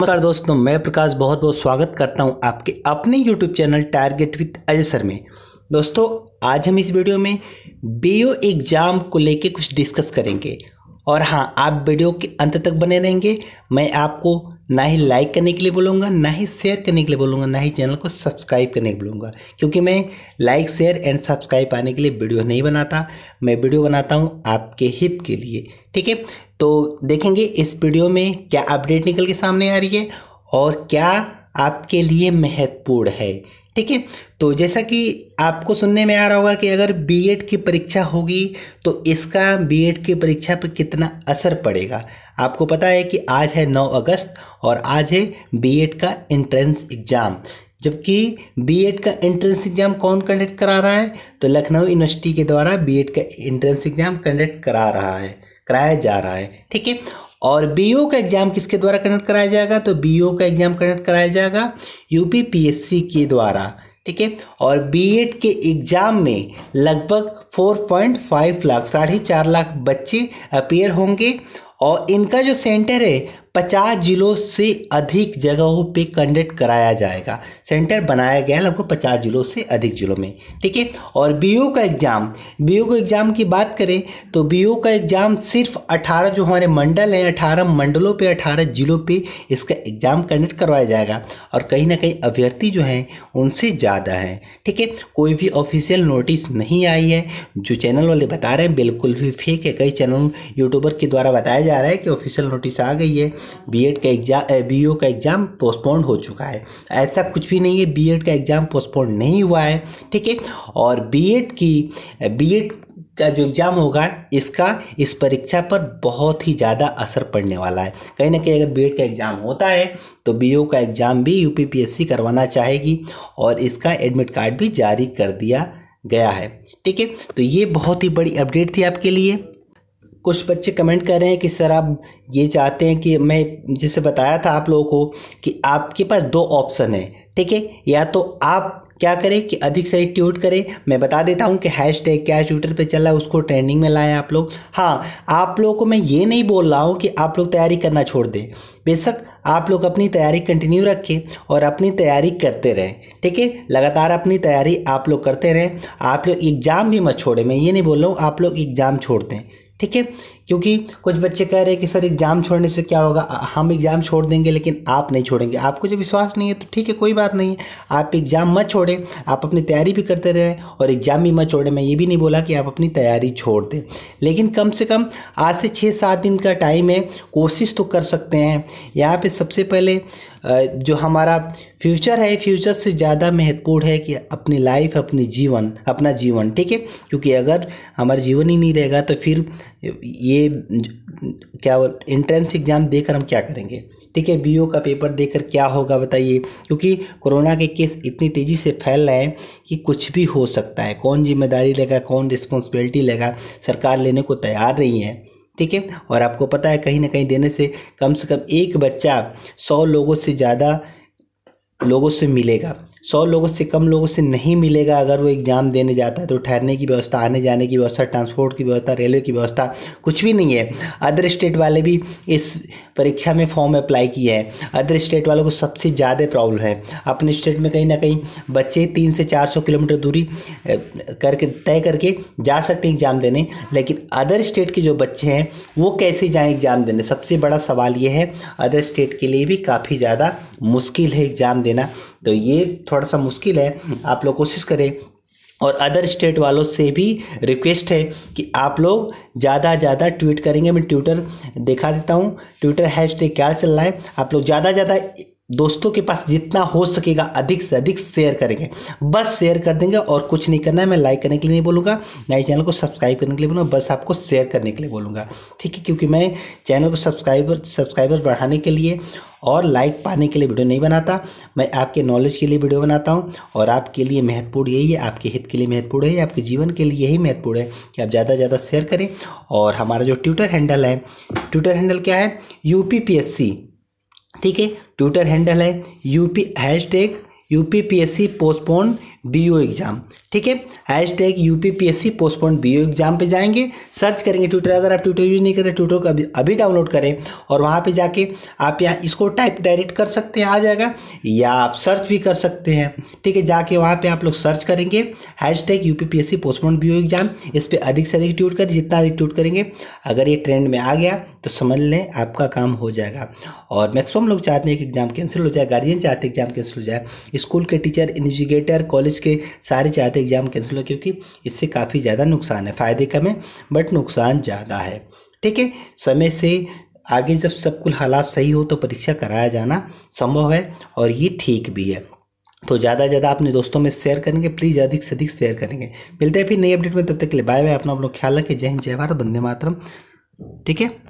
नमस्कार दोस्तों मैं प्रकाश बहुत बहुत स्वागत करता हूं आपके अपने YouTube channel target with Ajay sir में दोस्तों आज हम इस वीडियो में बीओ एग्ज़ाम को लेके कुछ डिस्कस करेंगे और हाँ आप वीडियो के अंत तक बने रहेंगे मैं आपको ना ही लाइक करने के लिए बोलूँगा ना ही शेयर करने के लिए बोलूँगा ना ही चैनल को सब्सक्राइब करने के लिए बोलूँगा क्योंकि मैं लाइक शेयर एंड सब्सक्राइब आने के लिए वीडियो नहीं बनाता मैं वीडियो बनाता हूँ आपके हित के लिए ठीक है तो देखेंगे इस वीडियो में क्या अपडेट निकल के सामने आ रही है और क्या आपके लिए महत्वपूर्ण है ठीक है तो जैसा कि आपको सुनने में आ रहा होगा कि अगर बीएड की परीक्षा होगी तो इसका बीएड की परीक्षा पर कितना असर पड़ेगा आपको पता है कि आज है 9 अगस्त और आज है बीएड का एंट्रेंस एग्ज़ाम जबकि बीएड का एंट्रेंस एग्ज़ाम कौन कंडक्ट करा रहा है तो लखनऊ यूनिवर्सिटी के द्वारा बीएड का एंट्रेंस एग्ज़ाम कंडक्ट करा रहा है कराया जा रहा है ठीक है और बीओ का एग्ज़ाम किसके द्वारा कंडक्ट कराया जाएगा तो बीओ का एग्ज़ाम कंडक्ट कराया जाएगा यूपी पीएससी के द्वारा ठीक है और बीएड के एग्ज़ाम में लगभग 4.5 लाख साढ़े चार लाख बच्चे अपेयर होंगे और इनका जो सेंटर है पचास जिलों से अधिक जगहों पे कंडक्ट कराया जाएगा सेंटर बनाया गया है लगभग पचास जिलों से अधिक जिलों में ठीक है और बी का एग्ज़ाम बी का एग्ज़ाम की बात करें तो बी का एग्ज़ाम सिर्फ अठारह जो हमारे मंडल हैं अठारह मंडलों पे अठारह जिलों पे इसका एग्ज़ाम कंडक्ट करवाया जाएगा और कहीं ना कहीं अभ्यर्थी जो हैं उनसे ज़्यादा हैं ठीक है कोई भी ऑफिशियल नोटिस नहीं आई है जो चैनल वाले बता रहे हैं बिल्कुल भी फेक है कई चैनल यूट्यूबर के द्वारा बताया जा रहा है कि ऑफिशियल नोटिस आ गई है बीएड का एग्जाम बी eh, का एग्ज़ाम पोस्टपोन हो चुका है ऐसा कुछ भी नहीं है बीएड का एग्ज़ाम पोस्टपोन्ड नहीं हुआ है ठीक है और बीएड की बीएड का जो एग्ज़ाम होगा इसका इस परीक्षा पर बहुत ही ज़्यादा असर पड़ने वाला है कहीं ना कहीं अगर बीएड का एग्ज़ाम होता है तो बीओ का एग्ज़ाम भी यूपीपीएससी करवाना चाहेगी और इसका एडमिट कार्ड भी जारी कर दिया गया है ठीक है तो ये बहुत ही बड़ी अपडेट थी आपके लिए कुछ बच्चे कमेंट कर रहे हैं कि सर आप ये चाहते हैं कि मैं जिसे बताया था आप लोगों को कि आपके पास दो ऑप्शन है ठीक है या तो आप क्या करें कि अधिक से ट्यूट करें मैं बता देता हूँ कि हैश टैग क्या ट्विटर पर चल रहा है उसको ट्रेंडिंग में लाएं आप लोग हाँ आप लोगों को मैं ये नहीं बोल रहा हूँ कि आप लोग तैयारी करना छोड़ दें बेशक आप लोग अपनी तैयारी कंटिन्यू रखें और अपनी तैयारी करते रहें ठीक है लगातार अपनी तैयारी आप लोग करते रहें आप लोग एग्ज़ाम भी मत छोड़ें मैं ये नहीं बोल रहा हूँ आप लोग एग्ज़ाम छोड़ दें ठीक है क्योंकि कुछ बच्चे कह रहे हैं कि सर एग्ज़ाम छोड़ने से क्या होगा हम एग्ज़ाम छोड़ देंगे लेकिन आप नहीं छोड़ेंगे आपको जब विश्वास नहीं है तो ठीक है कोई बात नहीं है आप एग्ज़ाम मत छोड़ें आप अपनी तैयारी भी करते रहें और एग्ज़ाम भी मत छोड़ें मैं ये भी नहीं बोला कि आप अपनी तैयारी छोड़ दें लेकिन कम से कम आज से छः सात दिन का टाइम है कोशिश तो कर सकते हैं यहाँ पर सबसे पहले जो हमारा फ्यूचर है फ्यूचर से ज़्यादा महत्वपूर्ण है कि अपनी लाइफ अपनी जीवन अपना जीवन ठीक है क्योंकि अगर हमारा जीवन ही नहीं रहेगा तो फिर ये क्या बोल इंट्रेंस एग्ज़ाम देकर हम क्या करेंगे ठीक है बी का पेपर देकर क्या होगा बताइए क्योंकि कोरोना के केस इतनी तेज़ी से फैल रहे हैं कि कुछ भी हो सकता है कौन जिम्मेदारी लेगा कौन रिस्पॉन्सिबिलिटी लेगा सरकार लेने को तैयार नहीं है ठीक है और आपको पता है कहीं ना कहीं देने से कम से कम एक बच्चा सौ लोगों से ज़्यादा लोगों से मिलेगा सौ लोगों से कम लोगों से नहीं मिलेगा अगर वो एग्ज़ाम देने जाता है तो ठहरने की व्यवस्था आने जाने की व्यवस्था ट्रांसपोर्ट की व्यवस्था रेलवे की व्यवस्था कुछ भी नहीं है अदर स्टेट वाले भी इस परीक्षा में फॉर्म अप्लाई किए हैं अदर स्टेट वालों को सबसे ज़्यादा प्रॉब्लम है अपने स्टेट में कहीं ना कहीं बच्चे तीन से चार सौ किलोमीटर दूरी करके तय करके जा सकते हैं एग्ज़ाम देने लेकिन अदर स्टेट के जो बच्चे हैं वो कैसे जाएँ एग्ज़ाम देने सबसे बड़ा सवाल ये है अदर स्टेट के लिए भी काफ़ी ज़्यादा मुश्किल है एग्ज़ाम देना तो ये थोड़ा सा मुश्किल है हम्म। आप लोग कोशिश करें और अदर स्टेट वालों से भी रिक्वेस्ट है कि आप लोग ज़्यादा ज़्यादा ट्वीट करेंगे मैं ट्विटर दिखा देता हूँ ट्विटर हैशटैग क्या चल रहा है आप लोग ज़्यादा ज़्यादा दोस्तों के पास जितना हो सकेगा अधिक से अधिक शेयर करेंगे बस शेयर कर देंगे और कुछ नहीं करना है मैं लाइक करने के लिए नहीं बोलूँगा ना ही चैनल को सब्सक्राइब करने के लिए बोलूँगा बस आपको शेयर करने के लिए बोलूँगा ठीक है क्योंकि मैं चैनल को सब्सक्राइबर सब्सक्राइबर बढ़ाने के लिए और लाइक पाने के लिए वीडियो नहीं बनाता मैं आपके नॉलेज के लिए वीडियो बनाता हूँ और आपके लिए महत्वपूर्ण यही है आपके हित के लिए महत्वपूर्ण है आपके जीवन के लिए यही महत्वपूर्ण है कि आप ज़्यादा से ज़्यादा शेयर करें और हमारा जो ट्विटर हैंडल है ट्विटर हैंडल क्या है यू ठीक है ट्विटर हैंडल है U P hashtag U P P S C postpone B O exam ठीक है hashtag U P P S C postpone B O exam पर जाएंगे सर्च करेंगे ट्विटर अगर आप ट्विटर यूज़ नहीं करें ट्विटर को अभी अभी डाउनलोड करें और वहाँ पर जाके आप यहाँ इसको टाइप डायरेक्ट कर सकते हैं आ जाएगा या आप सर्च भी कर सकते हैं ठीक है जाके वहाँ पर आप लोग सर्च करेंगे hashtag U P P S C postpone B O exam इस पर अधिक से अधिक ट्वीट कर जितना अधिक ट्वीट करेंगे अगर ये ट्रेंड में आ गया तो समझ लें आपका काम हो जाएगा और मैक्सिमम लोग चाहते हैं कि एग्ज़ाम कैंसिल हो जाए गार्जियन चाहते हैं एग्ज़ाम कैंसिल हो जाए स्कूल के टीचर इन्विजिगेटर कॉलेज कॉलेज के सारे चाहते एग्ज़ाम कैंसिल हो क्योंकि इससे काफ़ी ज़्यादा नुकसान है फ़ायदे कम है बट नुकसान ज़्यादा है ठीक है समय से आगे जब सब कुल हालात सही हो तो परीक्षा कराया जाना संभव है और ये ठीक भी है तो ज़्यादा से ज़्यादा अपने दोस्तों में शेयर करेंगे प्लीज़ अधिक से अधिक शेयर करेंगे मिलते हैं फिर नई अपडेट में तब तक के लिए बाय बाय अपना आप लोग ख्याल रखें जय हिंद जय भारत बंदे मातरम ठीक है